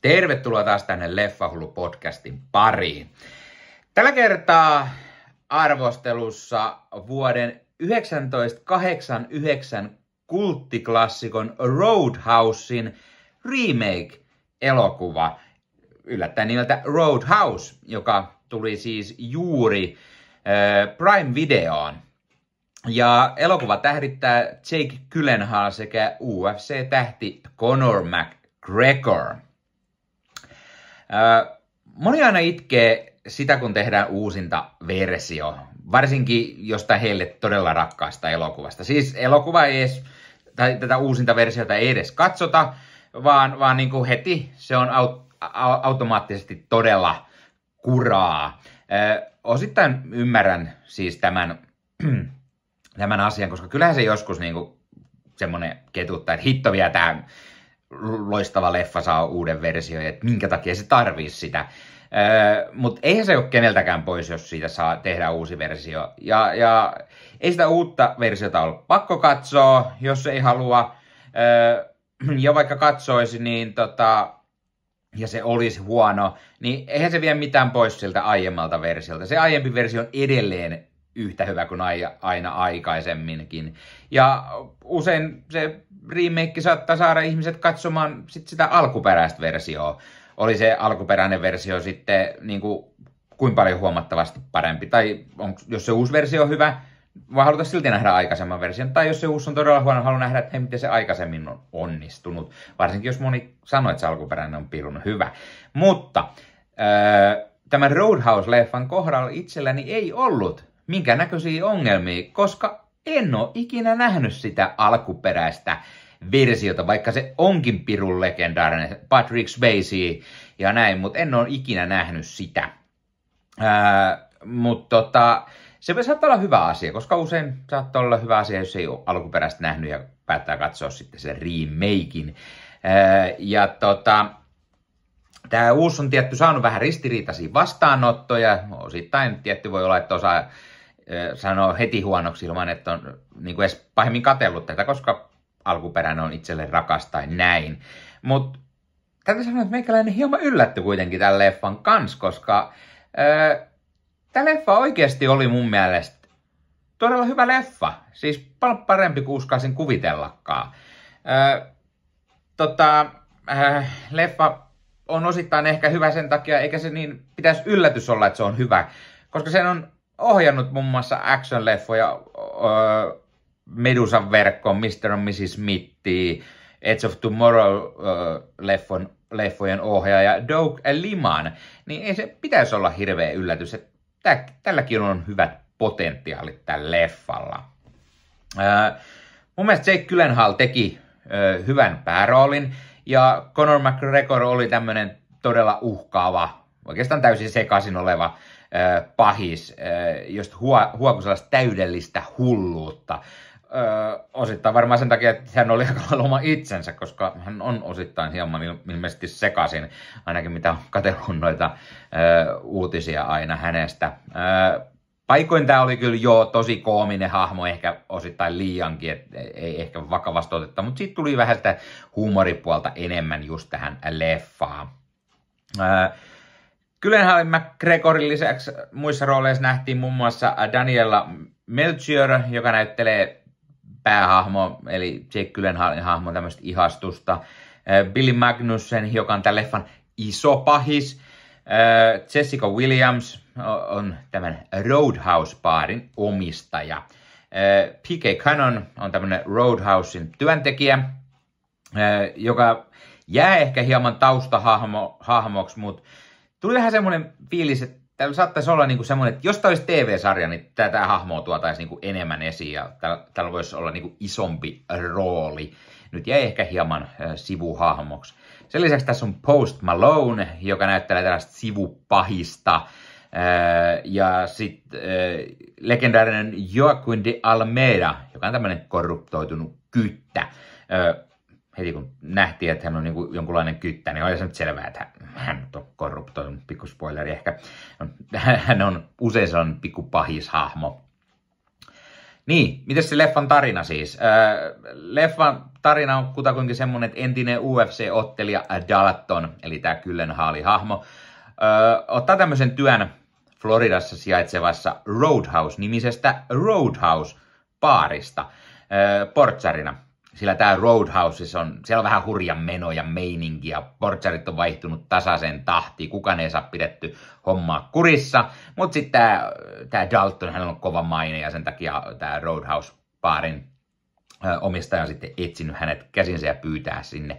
Tervetuloa taas tänne Leffahullu-podcastin pariin. Tällä kertaa arvostelussa vuoden 1989 kulttiklassikon Roadhousein remake-elokuva, yllättäen nimeltä Roadhouse, joka tuli siis juuri Prime-videoon. Ja elokuva tähdittää Jake Gyllenhaal sekä UFC-tähti Conor McGregor – Moni aina itkee sitä, kun tehdään uusinta versio, varsinkin jostain heille todella rakkaasta elokuvasta. Siis elokuva ei edes, tai tätä uusinta versiota ei edes katsota, vaan, vaan niin kuin heti se on aut, automaattisesti todella kuraa. Ö, osittain ymmärrän siis tämän, tämän asian, koska kyllähän se joskus niin kuin semmoinen ketuttaa, että hitto vielä tämä loistava leffa saa uuden version, että minkä takia se tarvii sitä. Öö, Mutta eihän se ole keneltäkään pois, jos siitä saa tehdä uusi versio. Ja, ja ei sitä uutta versiota ole pakko katsoa, jos ei halua. Öö, ja vaikka katsoisi, niin tota, ja se olisi huono, niin eihän se vie mitään pois siltä aiemmalta versiolta. Se aiempi versio on edelleen yhtä hyvä kuin aina aikaisemminkin. Ja usein se remake saattaa saada ihmiset katsomaan sit sitä alkuperäistä versioa. Oli se alkuperäinen versio sitten niin kuin, kuin paljon huomattavasti parempi. Tai on, jos se uusi versio on hyvä, vaan haluta silti nähdä aikaisemman version. Tai jos se uusi on todella huono, haluan nähdä, että hei, miten se aikaisemmin on onnistunut. Varsinkin jos moni sanoo, että se alkuperäinen on pirun hyvä. Mutta öö, tämän Roadhouse-leffan kohdalla itselläni ei ollut minkä näköisiä ongelmia, koska en ole ikinä nähnyt sitä alkuperäistä versiota, vaikka se onkin pirun legendaarinen, Patrick Swayze ja näin, mutta en ole ikinä nähnyt sitä. Ää, mutta tota, se voi saattaa olla hyvä asia, koska usein saattaa olla hyvä asia, jos ei ole alkuperäistä nähnyt ja päättää katsoa sitten sen remakein. Ää, ja tota, tämä uusi on tietty saanut vähän ristiriitaisia vastaanottoja, osittain tietty voi olla, että osa sanoo heti huonoksi ilman, että on niin kuin edes pahemmin katellut tätä, koska alkuperäinen on itselle rakas tai näin. Mutta täytyy sanoa, että meikäläinen hieman yllätty kuitenkin tämän leffan kanssa, koska tämä leffa oikeasti oli mun mielestä todella hyvä leffa. Siis paljon parempi kuin uskaisin kuvitellakaan. Ö, tota, ö, leffa on osittain ehkä hyvä sen takia, eikä se niin pitäisi yllätys olla, että se on hyvä. Koska sen on ohjannut muun muassa action-leffoja öö, Medusan verkkoon, Mr. and Mrs. Smithi, Edge of tomorrow öö, leffojen ohjaaja Doug Liman, niin ei se pitäisi olla hirveä yllätys, että tälläkin on hyvät potentiaalit tällä leffalla. Öö, mun mielestä Jake Gyllenhaal teki öö, hyvän pääroolin, ja Conor McGregor oli tämmöinen todella uhkaava, oikeastaan täysin sekaisin oleva pahis, just hua, huoku sellaista täydellistä hulluutta. osittain varmaan sen takia, että hän oli aika lailla oma itsensä, koska hän on osittain hieman ilmeisesti sekaisin, ainakin mitä on katsellut noita uutisia aina hänestä. paikoin tämä oli kyllä jo tosi koominen hahmo, ehkä osittain liiankin, et e-, ei ehkä vakavasti otetta, mutta sitten tuli vähän sitä huumoripuolta enemmän just tähän leffaan. Öö, Kyllähän McGregorin lisäksi muissa rooleissa nähtiin muun muassa Daniela Melchior, joka näyttelee päähahmo, eli Jake Gyllenhaalin hahmo tämmöistä ihastusta. Billy Magnussen, joka on tämän leffan iso pahis. Jessica Williams on tämän Roadhouse-baarin omistaja. P.K. Cannon on tämmöinen Roadhousein työntekijä, joka jää ehkä hieman taustahahmoksi, mutta Tuli vähän semmoinen fiilis, että täällä saattaisi olla niinku semmoinen, että jos tämä olisi TV-sarja, niin tätä hahmoa tuotaisiin niinku enemmän esiin ja täällä, täällä voisi olla niinku isompi rooli. Nyt jäi ehkä hieman äh, sivuhahmoksi. Sen lisäksi tässä on Post Malone, joka näyttelee tällaista sivupahista. Ja sitten legendaarinen Joaquin de Almeida, joka on tämmöinen korruptoitunut kyttä heti kun nähtiin, että hän on niin jonkunlainen kyttä, niin oli se nyt selvää, että hän on korruptoinut, pikku spoileri ehkä. No, hän on usein sellainen pikku hahmo. Niin, miten se leffan tarina siis? Öö, leffan tarina on kutakuinkin semmonen, että entinen UFC-ottelija Dalton, eli tämä haali hahmo, öö, ottaa tämmöisen työn Floridassa sijaitsevassa Roadhouse-nimisestä roadhouse paarista öö, portsarina sillä tämä Roadhouses on, siellä on vähän hurjan meno ja ja portsarit on vaihtunut tasaisen tahtiin, kukaan ei saa pidetty hommaa kurissa, mutta sitten tämä, Dalton, hän on kova maine ja sen takia tämä roadhouse paarin omistaja on sitten etsinyt hänet käsinsä ja pyytää sinne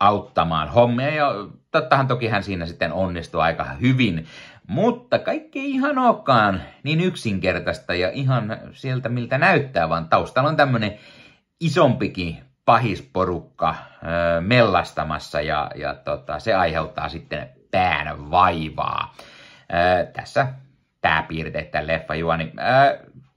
auttamaan hommia. Ja tottahan toki hän siinä sitten onnistuu aika hyvin, mutta kaikki ei ihan olekaan niin yksinkertaista ja ihan sieltä miltä näyttää, vaan taustalla on tämmöinen isompikin pahisporukka mellastamassa ja, ja tota, se aiheuttaa sitten pään vaivaa. tässä pääpiirteet tämän leffajuoni. Niin,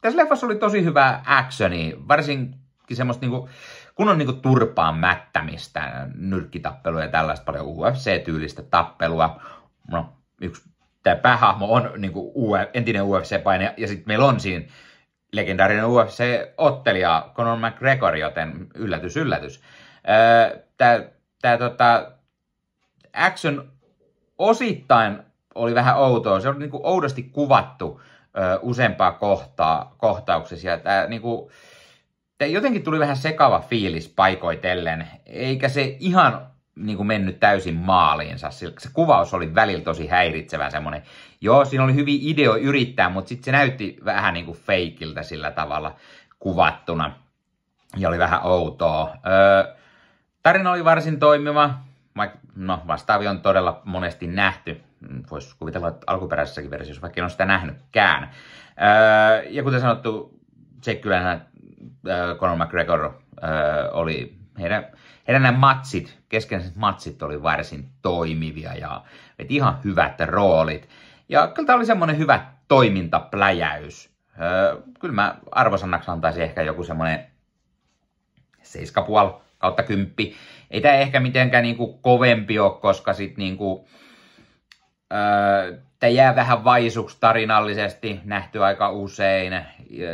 tässä leffassa oli tosi hyvä actioni, varsinkin semmoista niinku, kun on niinku turpaan mättämistä, nyrkkitappelua ja tällaista paljon UFC-tyylistä tappelua. No, yksi tämä päähahmo on niinku entinen UFC-paine ja sitten meillä on siinä legendaarinen UFC-ottelija Conor McGregor, joten yllätys, yllätys. Tämä, tota, action osittain oli vähän outoa. Se oli niinku oudosti kuvattu useampaa kohtaa, kohtauksessa. Tämä, niinku, jotenkin tuli vähän sekava fiilis paikoitellen, eikä se ihan niin kuin mennyt täysin maaliinsa. Se kuvaus oli välillä tosi häiritsevän semmoinen. Joo, siinä oli hyvin ideo yrittää, mutta sitten se näytti vähän niin kuin feikiltä sillä tavalla kuvattuna. Ja oli vähän outoa. Öö, tarina oli varsin toimiva. No, vastaavia on todella monesti nähty. Voisi kuvitella, että alkuperäisessäkin versiossa, vaikka en ole sitä nähnytkään. Öö, ja kuten sanottu, se kyllähän Conor McGregor oli heidän, heidän nämä matsit, keskeiset matsit oli varsin toimivia ja et ihan hyvät roolit. Ja kyllä tämä oli semmoinen hyvä toimintapläjäys. Öö, kyllä mä arvosanaksi antaisin ehkä joku semmoinen 7,5 kautta 10. Ei tämä ehkä mitenkään niinku kovempi ole, koska sit niinku, öö, tämä jää vähän vaisuksi tarinallisesti, nähty aika usein.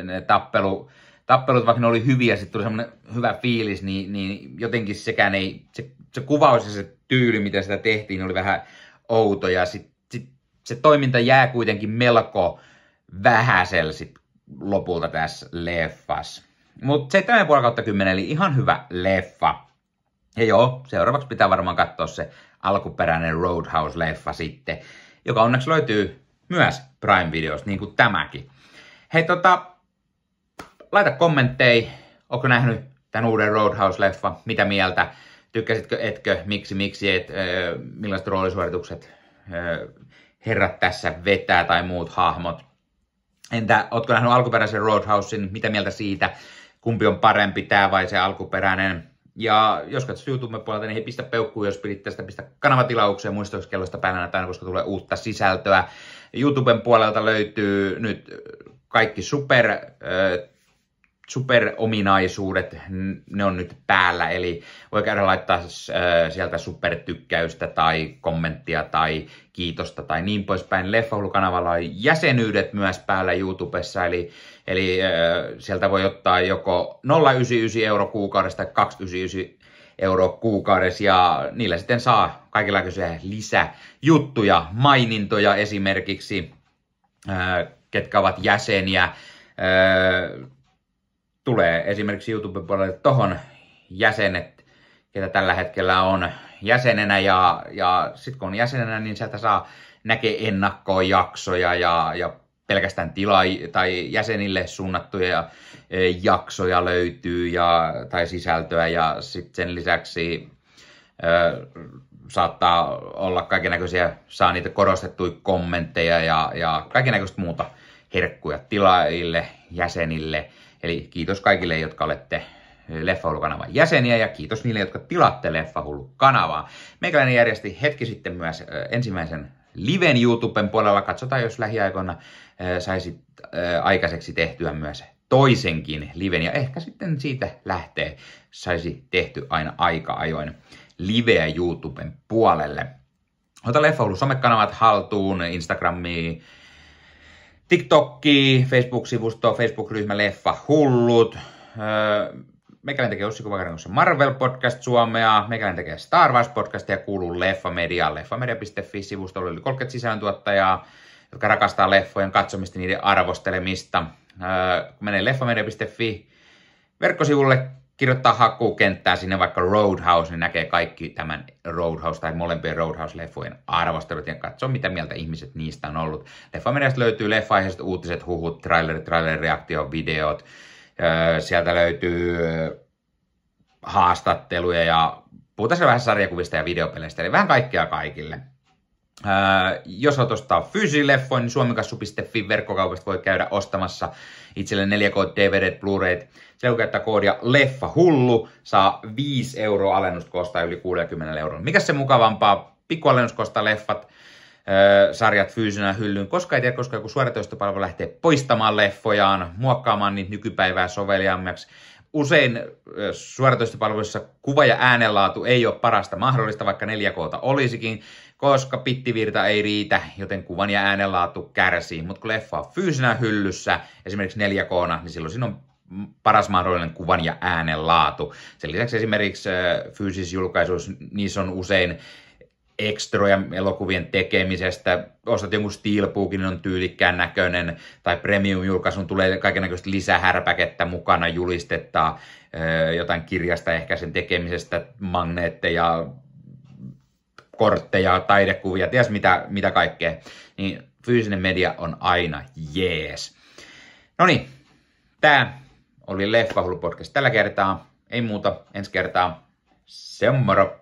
Ne tappelu, tappelut, vaikka ne oli hyviä, sitten tuli semmoinen hyvä fiilis, niin, niin jotenkin sekään ei, se, se kuvaus ja se tyyli, miten sitä tehtiin, oli vähän outo ja sit, sit, se toiminta jää kuitenkin melko vähäsel sit lopulta tässä leffas. Mutta 7 kautta 10, eli ihan hyvä leffa. Ja joo, seuraavaksi pitää varmaan katsoa se alkuperäinen Roadhouse-leffa sitten, joka onneksi löytyy myös Prime-videosta, niin kuin tämäkin. Hei tota, laita kommentteja, onko nähnyt tämän uuden Roadhouse-leffa, mitä mieltä, tykkäsitkö, etkö, miksi, miksi et, äh, millaiset roolisuoritukset äh, herrat tässä vetää tai muut hahmot. Entä, ootko nähnyt alkuperäisen Roadhousein, mitä mieltä siitä, kumpi on parempi, tämä vai se alkuperäinen. Ja jos katsot YouTube-puolelta, niin hei, pistä peukkuun, jos pidit tästä, pistä kanavatilaukseen muistokskellosta päällä näitä, koska tulee uutta sisältöä. YouTuben puolelta löytyy nyt kaikki super superominaisuudet, ne on nyt päällä, eli voi käydä laittaa äh, sieltä supertykkäystä tai kommenttia tai kiitosta tai niin poispäin. kanavalla on jäsenyydet myös päällä YouTubessa, eli, eli äh, sieltä voi ottaa joko 099 euro kuukaudesta tai 299 euro kuukaudessa ja niillä sitten saa kaikenlaisia lisäjuttuja, mainintoja esimerkiksi, äh, ketkä ovat jäseniä, tulee esimerkiksi YouTube-puolelle tohon jäsenet, ketä tällä hetkellä on jäsenenä ja, ja sitten kun on jäsenenä, niin sieltä saa näkee ennakkoon jaksoja ja, ja pelkästään tila- tai jäsenille suunnattuja jaksoja löytyy ja, tai sisältöä ja sitten sen lisäksi e, saattaa olla kaikenlaisia, saa niitä korostettuja kommentteja ja, ja kaikenlaista muuta herkkuja tilaajille, jäsenille – Eli kiitos kaikille, jotka olette eh, Leffahullu-kanavan jäseniä ja kiitos niille, jotka tilatte Leffahullu-kanavaa. Meikäläinen järjesti hetki sitten myös eh, ensimmäisen liven YouTuben puolella. Katsotaan, jos lähiaikoina eh, saisit aikaiseksi tehtyä myös toisenkin liven ja ehkä sitten siitä lähtee saisi tehty aina aika ajoin liveä YouTuben puolelle. Ota Leffahullu somekanavat haltuun, Instagramiin, TikTokki, Facebook-sivusto, Facebook-ryhmä Leffa Hullut. Öö, tekee Ossi Kuvakaringossa Marvel Podcast Suomea, Mekäläinen tekee Star Wars Podcastia, kuuluu Leffa Media, leffamedia.fi-sivustolla yli 30 sisääntuottajaa, jotka rakastaa leffojen katsomista, niiden arvostelemista. Öö, kun menee leffamedia.fi verkkosivulle, kirjoittaa hakukenttää sinne vaikka Roadhouse, niin näkee kaikki tämän Roadhouse tai molempien Roadhouse-leffojen arvostelut ja katsoo, mitä mieltä ihmiset niistä on ollut. Leffamediasta löytyy leffa uutiset, huhut, trailerit, trailer videot. Öö, sieltä löytyy haastatteluja ja puhutaan vähän sarjakuvista ja videopeleistä, eli vähän kaikkea kaikille jos haluat ostaa fysileffon, niin suomikassu.fi verkkokaupasta voi käydä ostamassa itselle 4K DVD, Blu-rayt. Se voi käyttää koodia leffa hullu, saa 5 euroa alennusta, kostaa yli 60 euroa. Mikä se mukavampaa? Pikku kostaa leffat, sarjat fyysinä hyllyyn, koska ei tiedä, koska joku suoratoistopalvelu lähtee poistamaan leffojaan, muokkaamaan niitä nykypäivää soveliammaksi usein suoratoistopalveluissa kuva- ja äänenlaatu ei ole parasta mahdollista, vaikka 4K olisikin koska pittivirta ei riitä, joten kuvan ja äänenlaatu kärsii. Mutta kun leffa on fyysinä hyllyssä, esimerkiksi 4 k niin silloin siinä on paras mahdollinen kuvan ja äänen laatu. Sen lisäksi esimerkiksi fyysisissä julkaisuissa niissä on usein ekstroja elokuvien tekemisestä, ostat jonkun steelbookin, niin on tyylikkään näköinen, tai premium-julkaisun tulee kaikenlaista lisähärpäkettä mukana, julistetta, jotain kirjasta ehkä sen tekemisestä, magneetteja, kortteja, taidekuvia, ties mitä, mitä kaikkea, niin fyysinen media on aina jees. No niin, tämä oli Hulu podcast tällä kertaa. Ei muuta, ensi kertaa. Semmoro!